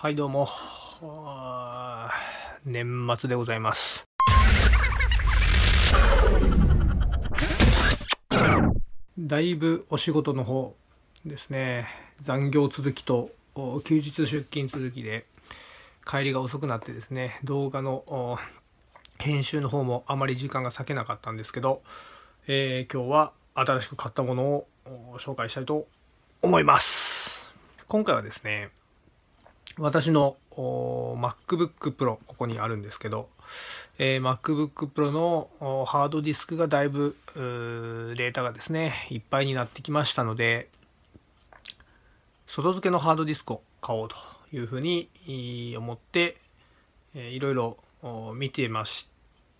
はいどうも年末でございますだいぶお仕事の方ですね残業続きと休日出勤続きで帰りが遅くなってですね動画の編集の方もあまり時間が割けなかったんですけど、えー、今日は新しく買ったものを紹介したいと思います今回はですね私の MacBook Pro ここにあるんですけど、えー、MacBook Pro のハードディスクがだいぶデータがですねいっぱいになってきましたので外付けのハードディスクを買おうというふうに思っていろいろ見てまし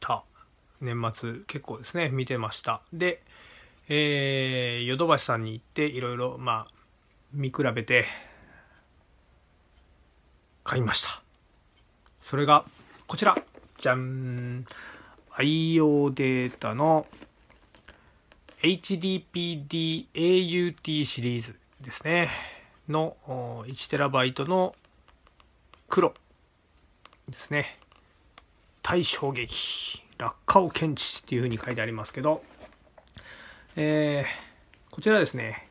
た年末結構ですね見てましたで、えヨドバシさんに行っていろいろまあ見比べて買いましたそれがこちらじゃん IO データの HDPDAUT シリーズですねの 1TB の黒ですね対衝撃落下を検知っていうふうに書いてありますけど、えー、こちらですね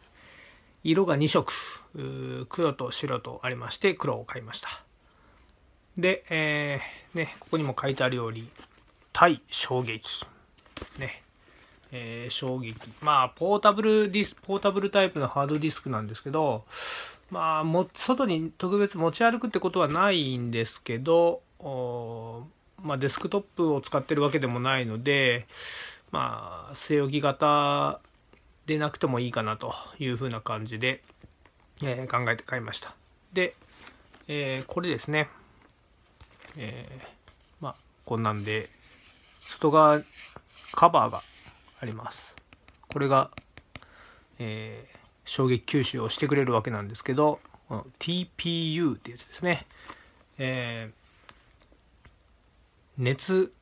色が2色黒と白とありまして黒を買いましたで、えー、ね、ここにも書いてあるように、対衝撃。ね。えー、衝撃。まあ、ポータブルディス、ポータブルタイプのハードディスクなんですけど、まあ、も、外に特別持ち歩くってことはないんですけど、まあ、デスクトップを使ってるわけでもないので、まあ、据え置き型でなくてもいいかなというふうな感じで、えー、考えて買いました。で、えー、これですね。えー、まあこんなんで外側カバーがありますこれが、えー、衝撃吸収をしてくれるわけなんですけどこの TPU ってやつですね、えー、熱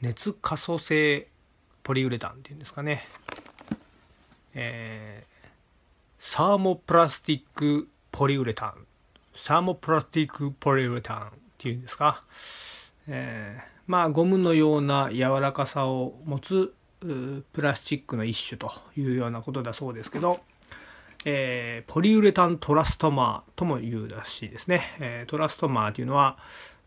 熱可塑性ポリウレタンっていうんですかね、えー、サーモプラスティックポリウレタンサーモプラスティックポリウレタンっていうんですか、えー、まあゴムのような柔らかさを持つプラスチックの一種というようなことだそうですけど、えー、ポリウレタントラストマーとも言うらしいですね、えー、トラストマーというのは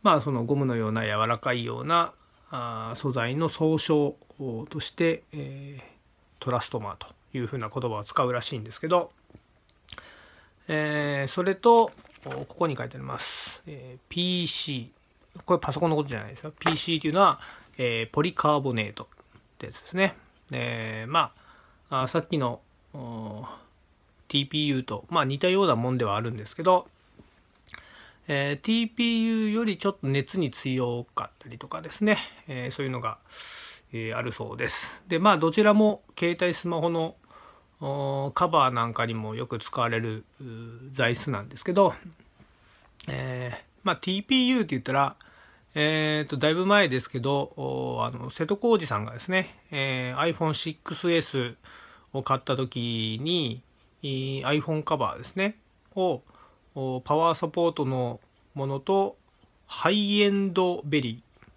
まあそのゴムのような柔らかいようなあ素材の総称として、えー、トラストマーというふうな言葉を使うらしいんですけど、えー、それとここに書いてあります。えー、PC。これパソコンのことじゃないですか。PC というのは、えー、ポリカーボネートってやつですね。で、まあ、あさっきの TPU と、まあ、似たようなもんではあるんですけど、えー、TPU よりちょっと熱に強かったりとかですね、えー、そういうのが、えー、あるそうです。で、まあ、どちらも携帯スマホのカバーなんかにもよく使われる材質なんですけど、えー、まあ TPU って言ったら、えー、と、だいぶ前ですけど、あの、瀬戸康史さんがですね、えー、iPhone6S を買った時に、iPhone カバーですね、をパワーサポートのものと、ハイエンドベリー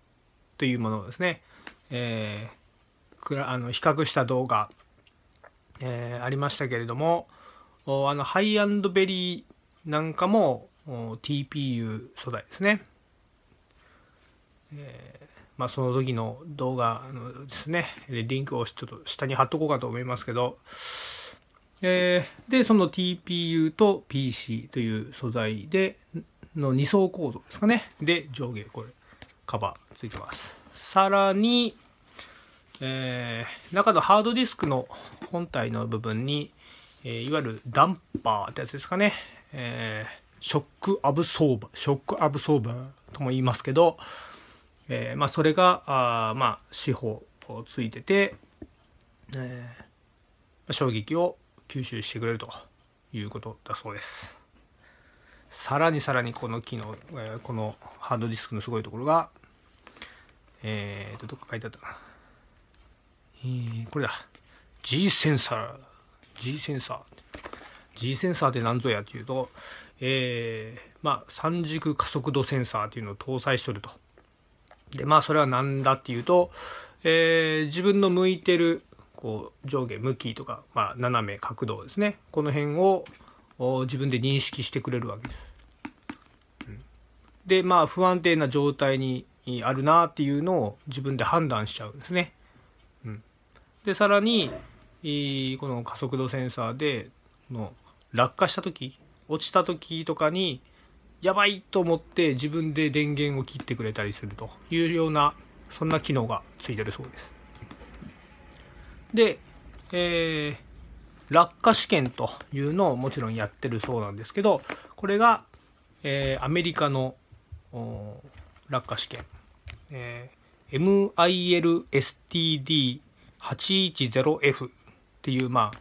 というものをですね、えー、あの比較した動画えー、ありましたけれどもあのハイアンドベリーなんかも TPU 素材ですね、えー、まあ、その時の動画のですねリンクをちょっと下に貼っとこうかと思いますけど、えー、でその TPU と PC という素材での2層構造ですかねで上下これカバーついてますさらにえー、中のハードディスクの本体の部分に、えー、いわゆるダンパーってやつですかね、えー、ショックアブソーバー、ショックアブソーバーとも言いますけど、えまあ、それが、あまあ、四方ついてて、え衝撃を吸収してくれるということだそうです。さらにさらにこの機能、えこのハードディスクのすごいところが、えー、と、どっか書いてあったかな。えー、これだ G センサー G センサー G センサーって何ぞやっていうと、えー、まあ三軸加速度センサーっていうのを搭載しとるとでまあそれは何だっていうと、えー、自分の向いてるこう上下向きとか、まあ、斜め角度ですねこの辺を自分で認識してくれるわけです。うん、でまあ不安定な状態にあるなっていうのを自分で判断しちゃうんですね。でさらにこの加速度センサーでの落下した時落ちた時とかにやばいと思って自分で電源を切ってくれたりするというようなそんな機能がついてるそうです。で、えー、落下試験というのをもちろんやってるそうなんですけどこれが、えー、アメリカの落下試験、えー、MILSTD 810F っていうまあ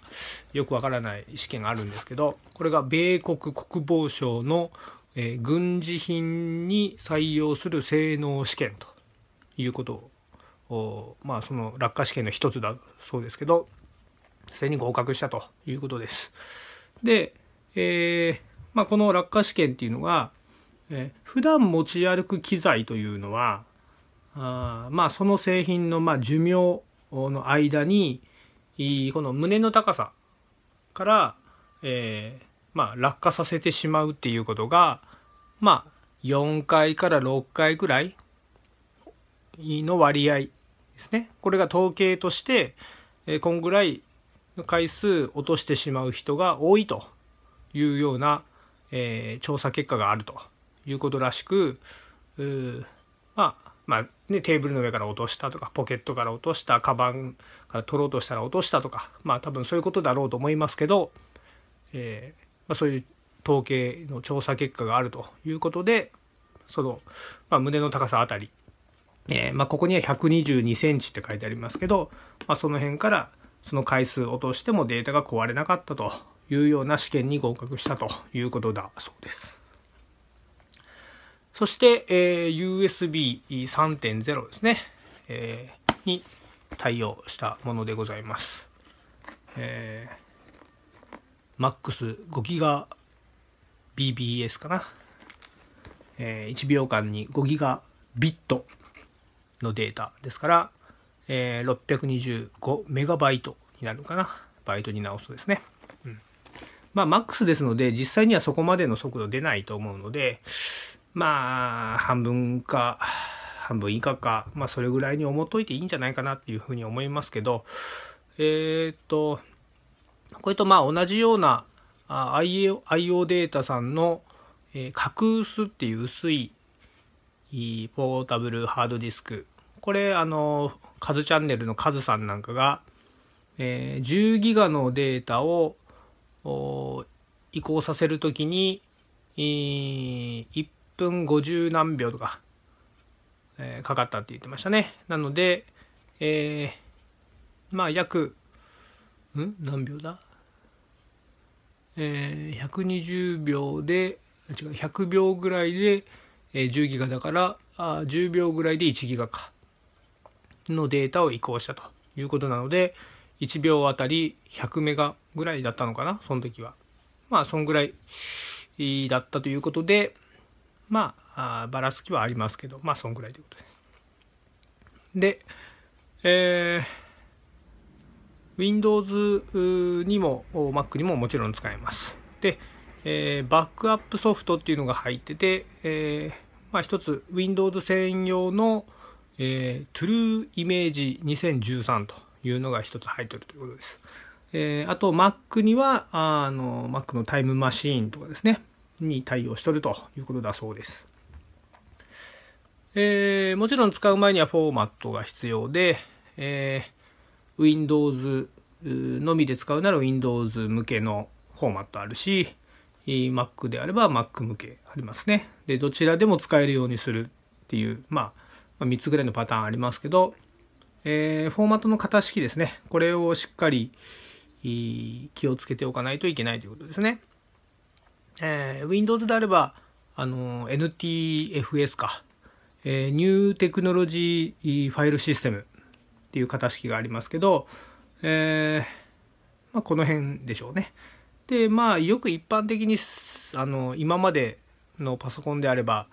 よくわからない試験があるんですけどこれが米国国防省の、えー、軍事品に採用する性能試験ということをまあその落下試験の一つだそうですけどそれに合格したということです。で、えーまあ、この落下試験っていうのが、えー、普段持ち歩く機材というのはあまあその製品のまあ寿命の間にこの胸の高さから、えー、まあ、落下させてしまうっていうことが、まあ、4回から6回ぐらいの割合ですねこれが統計として、えこんぐらいの回数落としてしまう人が多いというような、えー、調査結果があるということらしくまあまあね、テーブルの上から落としたとかポケットから落としたカバンから取ろうとしたら落としたとかまあ多分そういうことだろうと思いますけど、えー、まあ、そういう統計の調査結果があるということでその、まあ、胸の高さあたり、えー、まあ、ここには1 2 2センチって書いてありますけど、まあ、その辺からその回数落としてもデータが壊れなかったというような試験に合格したということだそうです。そして、えー、USB3.0 ですね、えー、に対応したものでございます。えー、MAX5GB b s かな、えー、1秒間に 5GB ビットのデータですから、えー、625MB になるのかなバイトに直すとですね。うん、まあ MAX ですので実際にはそこまでの速度出ないと思うので、まあ半分か半分以下かまあそれぐらいに思っといていいんじゃないかなっていうふうに思いますけどえー、っとこれとまあ同じような IO, IO データさんの、えー、格薄っていう薄いポータブルハードディスクこれあのカズチャンネルのカズさんなんかが、えー、10ギガのデータを移行させるときに、えー、1分50何秒とか、えー、かかったって言ってましたね。なので、えー、まあ約、ん何秒だえー、120秒で、違う、100秒ぐらいで、え10ギガだから、あ10秒ぐらいで1ギガか。のデータを移行したということなので、1秒あたり100メガぐらいだったのかな、その時は。まあ、そんぐらいだったということで、まあばらつきはありますけどまあそんぐらいということです。で、えー、Windows にも Mac にももちろん使えます。で、えー、バックアップソフトっていうのが入ってて、えー、まあ一つ Windows 専用の、えー、True Image 2013というのが一つ入ってるということです。えー、あと Mac にはあの Mac のタイムマシーンとかですねに対応しとるということだそうです。えー、もちろん使う前にはフォーマットが必要で、えー、Windows のみで使うなら Windows 向けのフォーマットあるし、Mac であれば Mac 向けありますね。で、どちらでも使えるようにするっていう、まあ、3つぐらいのパターンありますけど、えー、フォーマットの型式ですね。これをしっかり気をつけておかないといけないということですね。えー、Windows であれば、あの NTFS か、えー、ニューテクノロジーファイルシステムっていう形式がありますけど、えー、まあ、この辺でしょうね。で、まあ、よく一般的に、あの、今までのパソコンであれば、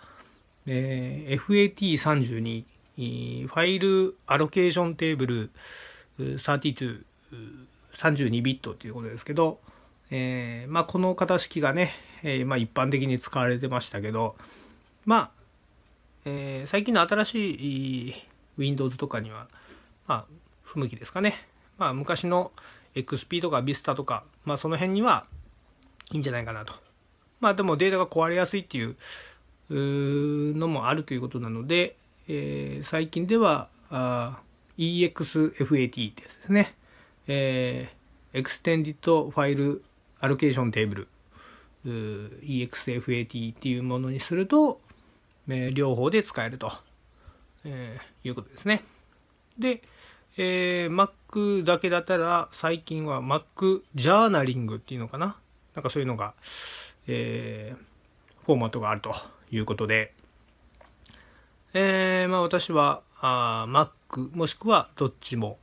えー、FAT32、ファイルアロケーションテーブル32、32ビットっていうことですけど、えー、まあ、この形式がね、えー、まあ、一般的に使われてましたけどまあ、えー、最近の新しい Windows とかには、まあ、不向きですかね、まあ、昔の XP とか Vista とか、まあ、その辺にはいいんじゃないかなと。まあでもデータが壊れやすいっていうのもあるということなので、えー、最近では EXFAT ですね、えー、エクステンディットファイルアロケーションテーブル EXFAT っていうものにすると、えー、両方で使えると、えー、いうことですね。で、えー、Mac だけだったら最近は Mac ジャーナリングっていうのかななんかそういうのが、えー、フォーマットがあるということで、えー、まあ私はあ Mac もしくはどっちも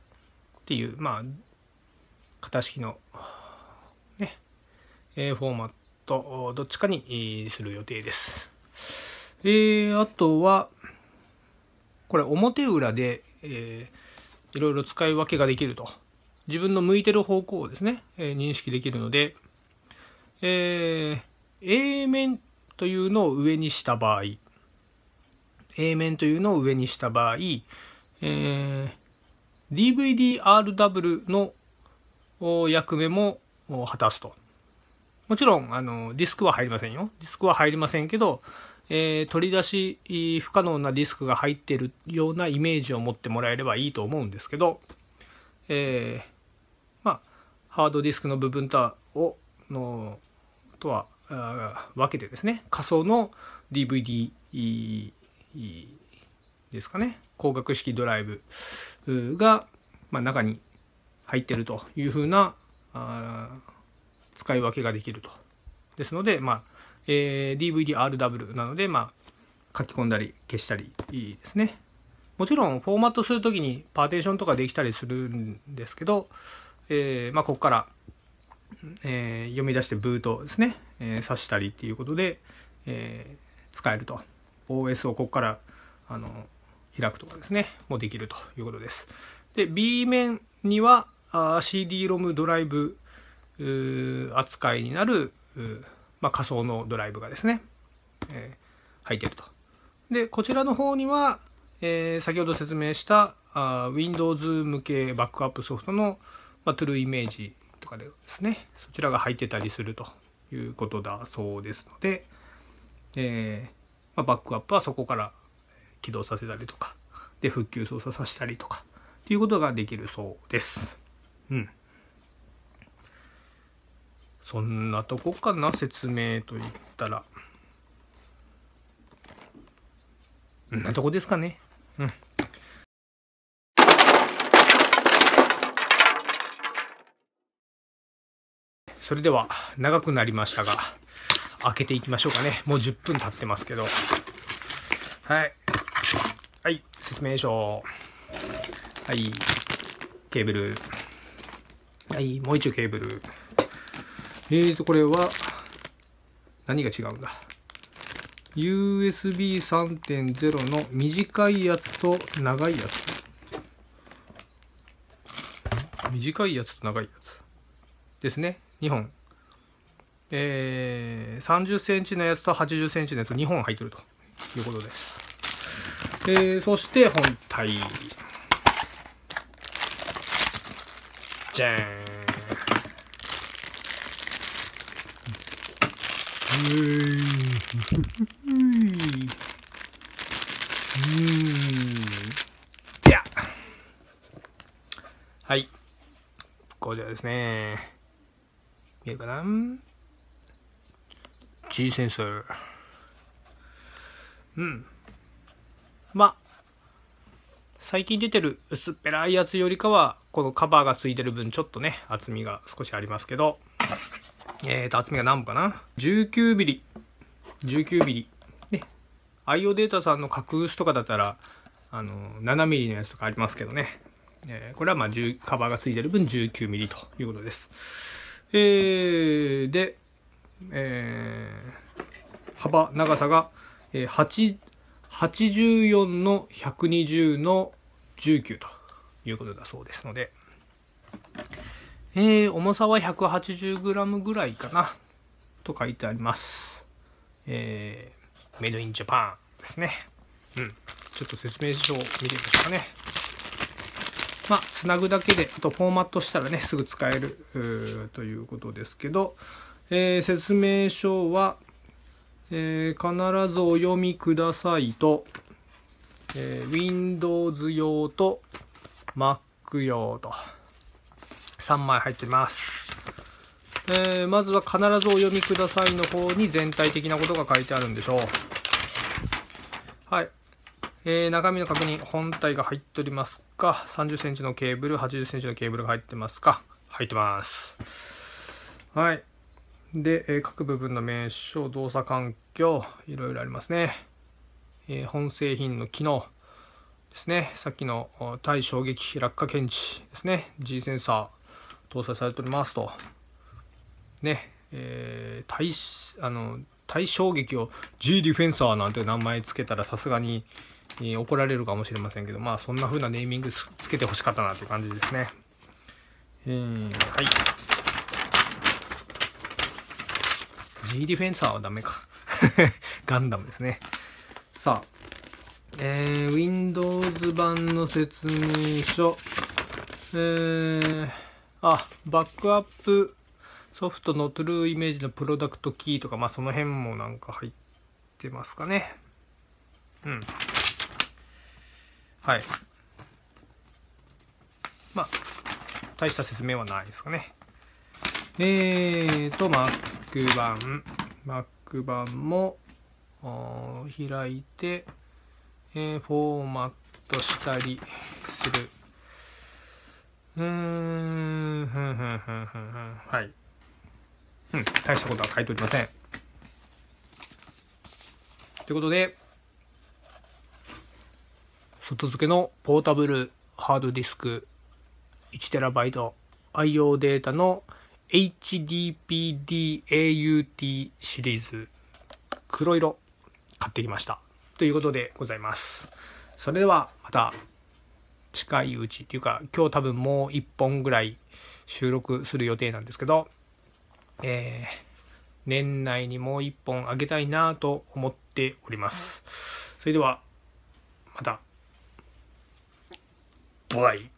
っていうまあ型式のね、えー、フォーマットとどっちかにする予定です。えー、あとはこれ表裏で、えー、いろいろ使い分けができると自分の向いてる方向をですね、えー、認識できるので、えー、A 面というのを上にした場合 A 面というのを上にした場合、えー、DVDRW の役目も果たすと。もちろんあのディスクは入りませんよ。ディスクは入りませんけど、えー、取り出し不可能なディスクが入ってるようなイメージを持ってもらえればいいと思うんですけど、えー、まあハードディスクの部分とはをのとは分けてですね仮想の DVD ですかね光学式ドライブが、まあ、中に入ってるというふうなあ使い分けができると。ですので、まあえー、DVDRW なので、まあ、書き込んだり消したりですね。もちろんフォーマットするときにパーテーションとかできたりするんですけど、えーまあ、ここから、えー、読み出してブートですね、えー、刺したりっていうことで、えー、使えると。OS をここからあの開くとかですね、もできるということです。で、B 面には CD ロムドライブ扱いになる、まあ、仮想のドライブがですね、えー、入っていると。でこちらの方には、えー、先ほど説明したあ Windows 向けバックアップソフトの、まあ、True イメージとかでですねそちらが入ってたりするということだそうですので、えーまあ、バックアップはそこから起動させたりとかで復旧操作させたりとかっていうことができるそうです。うんそんなとこかな説明といったらんなとこですかねうんそれでは長くなりましたが開けていきましょうかねもう10分経ってますけどはいはい説明書はいケーブルはいもう一度ケーブルえーと、これは、何が違うんだ ?USB3.0 の短いやつと長いやつ。短いやつと長いやつ。ですね。2本。えー、30センチのやつと80センチのやつ2本入ってるということです。えー、そして本体。じゃーん。はい。こちらですね。見えるかな ?G センサー。うん。まあ、最近出てる薄っぺらいやつよりかは、このカバーがついてる分、ちょっとね、厚みが少しありますけど、えーと、厚みが何本かな ?19 ミリ。19ミリ。ね。IO データさんの格薄とかだったら、あの、7ミリのやつとかありますけどね。えー、これはまあ、カバーが付いてる分19ミリということです。えー、で、えー、幅、長さが、えー、84の120の19ということだそうですので、えー、重さは 180g ぐらいかなと書いてあります。えー、メイドインジャパンですね。うん。ちょっと説明書を見てみましょうかね。まあ、つなぐだけで、あとフォーマットしたらね、すぐ使えるということですけど、えー、説明書は、えー、必ずお読みくださいと、えー、Windows 用と Mac 用と。3枚入ってます。えー、まずは必ずお読みくださいの方に全体的なことが書いてあるんでしょう。はい。えー、中身の確認、本体が入っておりますか ?30 センチのケーブル、80センチのケーブルが入ってますか入ってます。はい。で、えー、各部分の名称、動作環境、いろいろありますね。えー、本製品の機能ですね。さっきの対衝撃落下検知ですね。G センサー。搭載されておりますと。ね、えー、対あの対衝撃を G ディフェンサーなんて名前つけたらさすがに、えー、怒られるかもしれませんけど、まあそんな風なネーミングつけてほしかったなという感じですね。えー、はい。G ディフェンサーはダメか。ガンダムですね。さあ、えー、Windows 版の説明書。えーあバックアップソフトのトゥルーイメージのプロダクトキーとか、まあ、その辺もなんか入ってますかね。うん。はい。まあ、大した説明はないですかね。えーと、Mac 版。Mac 版も開いて、えー、フォーマットしたりする。うーん、ふんふんふんふんふん。はい。うん、大したことは書いておりません。ということで、外付けのポータブルハードディスク 1TB IO データの HDPDAUT シリーズ黒色買ってきましたということでございます。それではまた近いうちっていうか今日多分もう1本ぐらい収録する予定なんですけど、えー、年内にもう1本あげたいなと思っております。それではまた。バイ